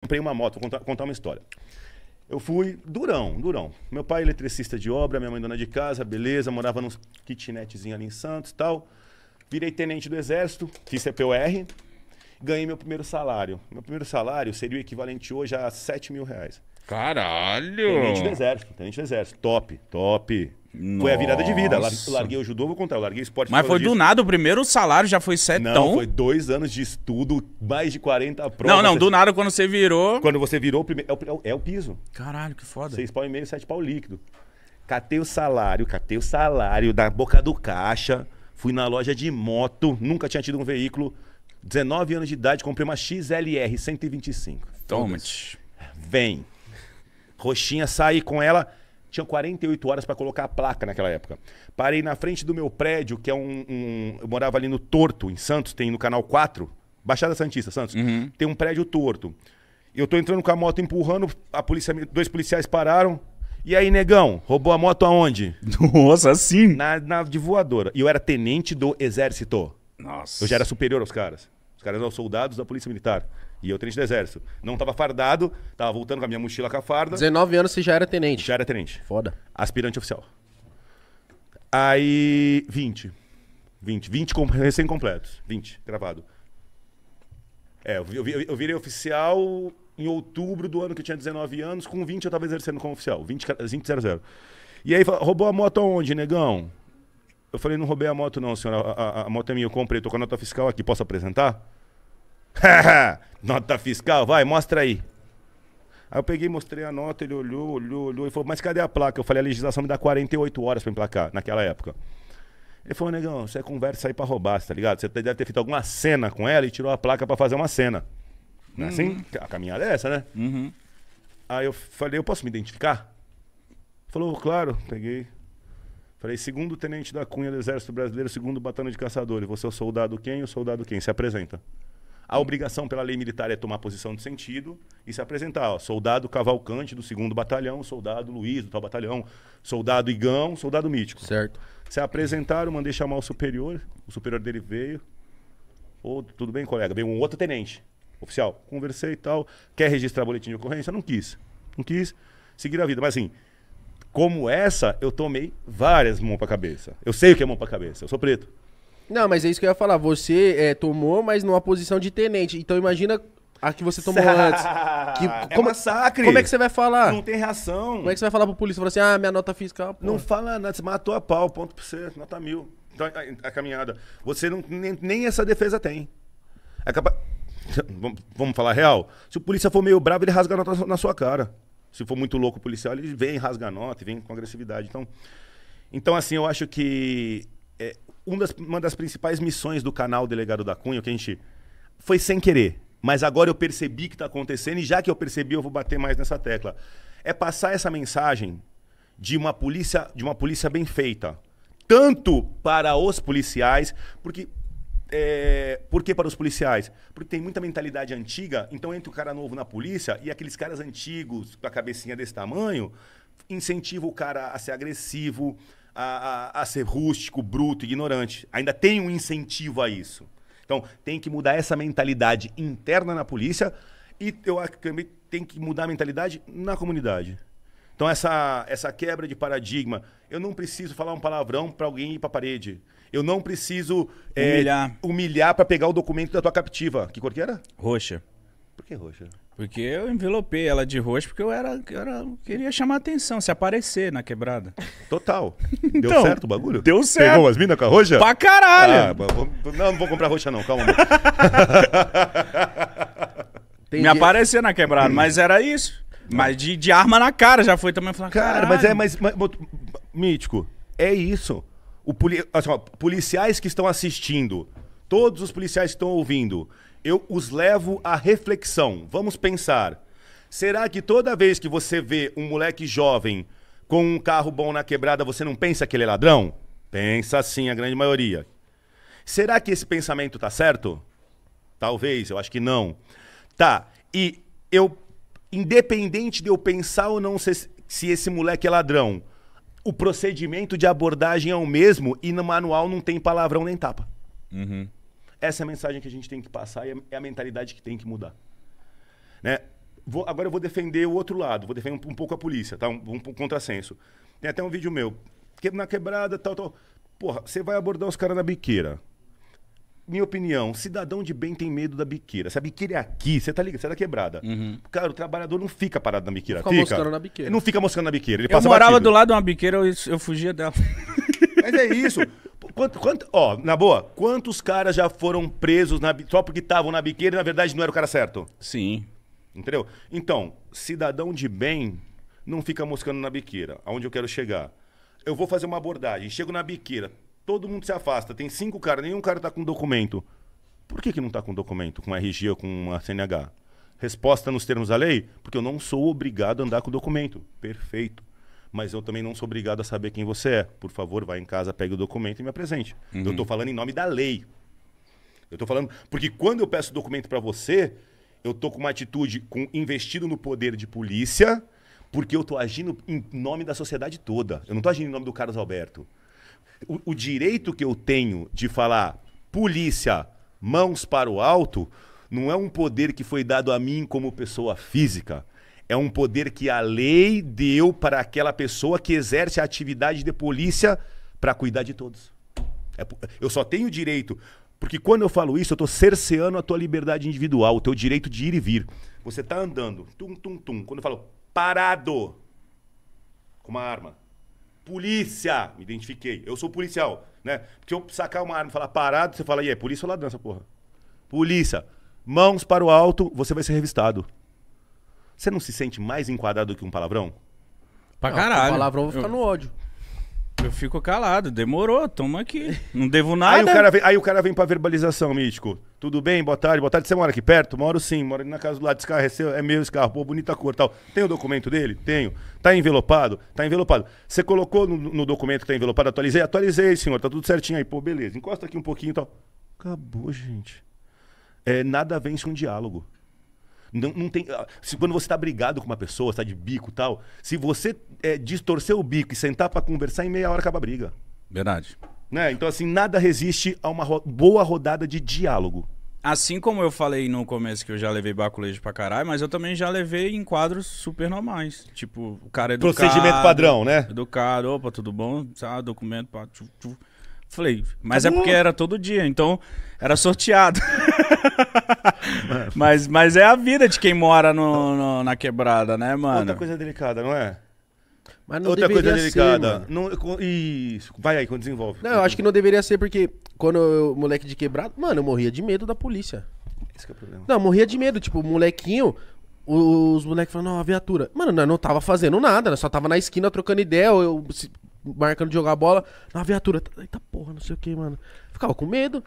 comprei uma moto, vou contar, contar uma história. Eu fui durão, durão. Meu pai é eletricista de obra, minha mãe é dona de casa, beleza, morava num kitnetzinho ali em Santos, tal. Virei tenente do exército, fiz CPUR, ganhei meu primeiro salário. Meu primeiro salário seria o equivalente hoje a 7 mil reais. Caralho! Tenente do exército, tenente do exército, top, top. Nossa. Foi a virada de vida. Larguei o judô, vou contar. Eu larguei o esporte. Mas foi disso. do nada, o primeiro salário já foi setão. Não, foi dois anos de estudo, mais de 40 provas. Não, não, do nada quando você virou... Quando você virou, é, é o, é o piso. Caralho, que foda. Seis pau e meio, sete pau líquido. Catei o salário, catei o salário da boca do caixa. Fui na loja de moto, nunca tinha tido um veículo. 19 anos de idade, comprei uma XLR 125. Toma. Vem. Roxinha, saí com ela tinha 48 horas para colocar a placa naquela época. Parei na frente do meu prédio, que é um, um. eu morava ali no Torto, em Santos, tem no canal 4, Baixada Santista, Santos. Uhum. Tem um prédio torto. Eu tô entrando com a moto empurrando, a polícia, dois policiais pararam. E aí, negão, roubou a moto aonde? Nossa, sim. Na, na de voadora. E eu era tenente do exército. Nossa. Eu já era superior aos caras. Os caras eram soldados da polícia militar. E eu tenente do exército. Não tava fardado, tava voltando com a minha mochila com a farda. 19 anos você já era tenente. Já era tenente. Foda. Aspirante oficial. Aí, 20. 20. 20 com... recém-completos. 20, gravado. É, eu, eu, eu virei oficial em outubro do ano que eu tinha 19 anos. Com 20 eu tava exercendo como oficial. 20, 20 00. E aí, roubou a moto aonde, negão? Eu falei, não roubei a moto não, senhora. A, a, a moto é minha, eu comprei. Tô com a nota fiscal aqui. Posso apresentar? nota fiscal, vai, mostra aí. Aí eu peguei, mostrei a nota, ele olhou, olhou, olhou e falou, mas cadê a placa? Eu falei, a legislação me dá 48 horas pra emplacar, naquela época. Ele falou, negão, você é conversa aí pra roubar, tá ligado? Você deve ter feito alguma cena com ela e tirou a placa pra fazer uma cena. Não é assim? Uhum. A caminhada é essa, né? Uhum. Aí eu falei, eu posso me identificar? Falou, claro, peguei. Falei, segundo tenente da Cunha do Exército Brasileiro, segundo batalhão de caçadores, você é o soldado quem? O soldado quem? Se apresenta. A obrigação pela lei militar é tomar posição de sentido e se apresentar. Ó, soldado Cavalcante do 2 Batalhão, soldado Luiz do tal batalhão, soldado Igão, soldado Mítico. Certo. Se apresentaram, mandei chamar o superior, o superior dele veio. Ô, tudo bem, colega? Veio um outro tenente, oficial. Conversei e tal. Quer registrar boletim de ocorrência? Não quis. Não quis seguir a vida. Mas assim, como essa, eu tomei várias mãos pra cabeça. Eu sei o que é mão pra cabeça. Eu sou preto. Não, mas é isso que eu ia falar. Você é, tomou, mas numa posição de tenente. Então imagina a que você tomou antes. Que, é como, massacre. Como é que você vai falar? Não tem reação. Como é que você vai falar pro polícia? Falar assim, ah, minha nota fiscal. Pô. Não fala nada, você matou a pau, ponto pra você, nota mil. Então, a, a caminhada. Você não, nem, nem, essa defesa tem. É capa... Vamos falar real? Se o polícia for meio bravo, ele rasga a nota na sua cara. Se for muito louco o policial, ele vem, rasga a nota e vem com agressividade. Então, então assim, eu acho que é, um das, uma das principais missões do canal Delegado da Cunha, que a gente. Foi sem querer, mas agora eu percebi que está acontecendo, e já que eu percebi, eu vou bater mais nessa tecla. É passar essa mensagem de uma polícia, de uma polícia bem feita. Tanto para os policiais, porque é, por que para os policiais? Porque tem muita mentalidade antiga, então entra o cara novo na polícia e aqueles caras antigos, com a cabecinha desse tamanho, incentiva o cara a ser agressivo, a, a, a ser rústico, bruto, ignorante. Ainda tem um incentivo a isso. Então, tem que mudar essa mentalidade interna na polícia e eu acho que também tem que mudar a mentalidade na comunidade. Então, essa, essa quebra de paradigma. Eu não preciso falar um palavrão para alguém ir para a parede. Eu não preciso eh, humilhar, é, humilhar para pegar o documento da tua captiva. Que cor que era? Roxa. Por que roxa? Porque eu envelopei ela de roxo porque eu era, eu era queria chamar atenção, se aparecer na quebrada. Total. Deu então, certo o bagulho? Deu certo. Pegou as minas com a roxa? Pra caralho. Ah, vou, não, não vou comprar roxa não, calma. Me aparecer na quebrada, mas era isso. Mas de, de arma na cara já foi também. Falar, cara, mas é, mas, mas, Mítico, é isso. O poli, assim, ó, policiais que estão assistindo, todos os policiais que estão ouvindo, eu os levo à reflexão. Vamos pensar. Será que toda vez que você vê um moleque jovem com um carro bom na quebrada, você não pensa que ele é ladrão? Pensa sim, a grande maioria. Será que esse pensamento tá certo? Talvez, eu acho que não. Tá, e eu, independente de eu pensar ou não se, se esse moleque é ladrão, o procedimento de abordagem é o mesmo e no manual não tem palavrão nem tapa. Uhum. Essa é a mensagem que a gente tem que passar e é, é a mentalidade que tem que mudar. Né? Vou, agora eu vou defender o outro lado, vou defender um, um pouco a polícia, tá? Um, um, um contrassenso. Tem até um vídeo meu. Que, na quebrada, tal, tal. Porra, você vai abordar os caras na biqueira. Minha opinião, cidadão de bem tem medo da biqueira. Se a biqueira é aqui, você tá ligado, você tá quebrada. Uhum. Cara, o trabalhador não fica parado na biqueira. Fica, fica. na biqueira. Ele não fica moscando na biqueira. Ele eu morava batido. do lado de uma biqueira, eu, eu fugia dela. Mas é isso. Quanto, quanto, ó, na boa, quantos caras já foram presos na, só porque estavam na biqueira e na verdade não era o cara certo? Sim. Entendeu? Então, cidadão de bem não fica moscando na biqueira. Aonde eu quero chegar? Eu vou fazer uma abordagem, chego na biqueira, todo mundo se afasta, tem cinco caras, nenhum cara tá com documento. Por que, que não tá com documento, com RG ou com a CNH? Resposta nos termos da lei? Porque eu não sou obrigado a andar com documento. Perfeito mas eu também não sou obrigado a saber quem você é. Por favor, vá em casa, pegue o documento e me apresente. Uhum. Eu estou falando em nome da lei. Eu estou falando. Porque quando eu peço o documento para você, eu estou com uma atitude com, investido no poder de polícia, porque eu estou agindo em nome da sociedade toda. Eu não estou agindo em nome do Carlos Alberto. O, o direito que eu tenho de falar polícia, mãos para o alto, não é um poder que foi dado a mim como pessoa física é um poder que a lei deu para aquela pessoa que exerce a atividade de polícia para cuidar de todos. É, eu só tenho direito. Porque quando eu falo isso, eu estou cerceando a tua liberdade individual, o teu direito de ir e vir. Você está andando, tum, tum, tum. Quando eu falo parado, com uma arma, polícia, me identifiquei, eu sou policial, né? Porque eu sacar uma arma e falar parado, você fala, e é polícia ou ladrão essa porra? Polícia, mãos para o alto, você vai ser revistado. Você não se sente mais enquadrado que um palavrão? Pra caralho. Um palavrão vai ficar no ódio. Eu fico calado, demorou, toma aqui. Não devo nada. Aí o cara vem, aí o cara vem pra verbalização, mítico. Tudo bem, boa tarde, boa tarde. Você mora aqui perto? Moro sim, moro ali na casa do lado. Esse carro é seu, é meu esse carro, pô, bonita cor tal. Tem o documento dele? Tenho. Tá envelopado? Tá envelopado. Você colocou no, no documento que tá envelopado, atualizei? Atualizei, senhor, tá tudo certinho aí. Pô, beleza, encosta aqui um pouquinho e tal. Acabou, gente. É, nada vence um diálogo. Não, não tem, ah, se, quando você está brigado com uma pessoa, está de bico e tal, se você é, distorcer o bico e sentar para conversar, em meia hora acaba a briga. Verdade. Né? Então, assim, nada resiste a uma ro boa rodada de diálogo. Assim como eu falei no começo que eu já levei baculejo pra caralho, mas eu também já levei em quadros super normais. Tipo, o cara é educado. Procedimento padrão, né? Educado, opa, tudo bom? Tá, documento, pá, tchu, tchu. Falei, mas é porque era todo dia, então era sorteado. mas, mas é a vida de quem mora no, no, na quebrada, né, mano? Outra coisa delicada, não é? Mas não Outra coisa delicada. Ser, não, é isso, vai aí, quando desenvolve. Não, eu acho que não deveria ser, porque quando eu, moleque de quebrado, mano, eu morria de medo da polícia. Esse é o problema. Não, morria de medo, tipo, molequinho, os moleques falando, ó, viatura. Mano, nós não tava fazendo nada, nós só tava na esquina trocando ideia, eu marcando jogar bola na viatura. Eita porra, não sei o que, mano. Ficava com medo.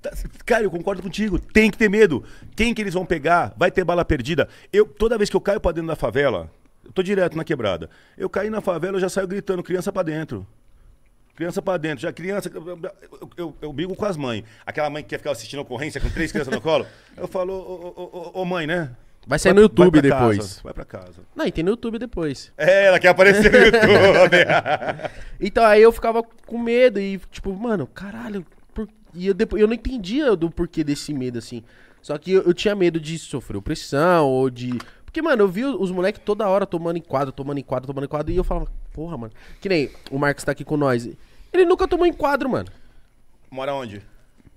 Tá, cara, eu concordo contigo. Tem que ter medo. Quem que eles vão pegar? Vai ter bala perdida. Eu, toda vez que eu caio pra dentro da favela, eu tô direto na quebrada. Eu caí na favela, eu já saio gritando, criança pra dentro. Criança pra dentro. Já criança. Eu, eu, eu, brigo com as mães. Aquela mãe que quer ficar assistindo a ocorrência com três crianças no colo. Eu falo, ô, ô, ô, ô mãe, né? Vai sair vai, no YouTube depois. Casa, vai pra casa. Não, e tem no YouTube depois. É, ela quer aparecer no YouTube. então aí eu ficava com medo e, tipo, mano, caralho. Por... E eu, depois, eu não entendia do porquê desse medo, assim. Só que eu, eu tinha medo de sofrer opressão ou de porque, mano, eu vi os moleques toda hora tomando enquadro, tomando enquadro, tomando enquadro E eu falava, porra, mano. Que nem o Marcos tá aqui com nós. Ele nunca tomou enquadro, mano. Mora onde?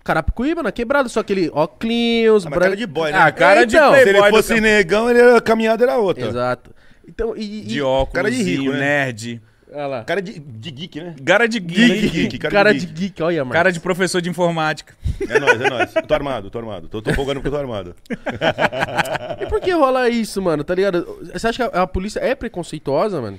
Carapicuíba, na quebrada, só aquele óculos... Ah, cara de boy, né? Ah, cara é, então, de boy. Se ele fosse negão, ele, a caminhada era outra. Exato. Então, e, e... De óculos, cara de rico, né? nerd... Olha Cara de, de, geek, né? Cara de geek. Cara de geek, cara, cara de, geek. de geek, olha, mano. Cara de professor de informática. É nóis, é nóis. tô armado, tô armado. Tô, tô folgando porque eu tô armado. e por que rola isso, mano? Tá ligado? Você acha que a, a polícia é preconceituosa, mano?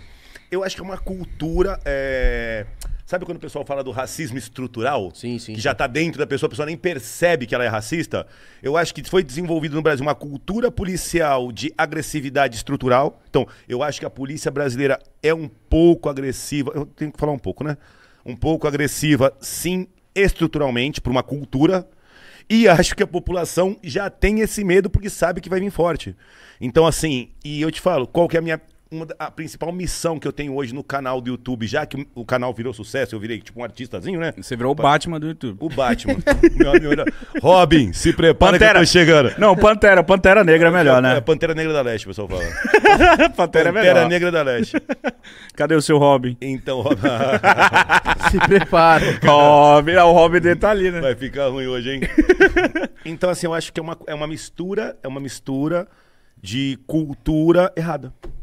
Eu acho que é uma cultura. É... Sabe quando o pessoal fala do racismo estrutural? Sim, sim. Que já está dentro da pessoa, a pessoa nem percebe que ela é racista. Eu acho que foi desenvolvido no Brasil uma cultura policial de agressividade estrutural. Então, eu acho que a polícia brasileira é um pouco agressiva. Eu tenho que falar um pouco, né? Um pouco agressiva, sim, estruturalmente, por uma cultura. E acho que a população já tem esse medo porque sabe que vai vir forte. Então, assim, e eu te falo, qual que é a minha uma, a principal missão que eu tenho hoje no canal do YouTube, já que o canal virou sucesso, eu virei tipo um artistazinho, né? Você virou o Batman do YouTube. O Batman. meu amigo, Robin, se prepara Pantera. que eu tô chegando. Não, Pantera. Pantera Negra é melhor, né? É, Pantera Negra da Leste, o pessoal fala. Pantera, Pantera é melhor. Pantera Negra da Leste. Cadê o seu Robin? Então, Robin... se prepara. Robin, é, o Robin dele tá ali, né? Vai ficar ruim hoje, hein? então, assim, eu acho que é uma, é uma mistura, é uma mistura de cultura errada.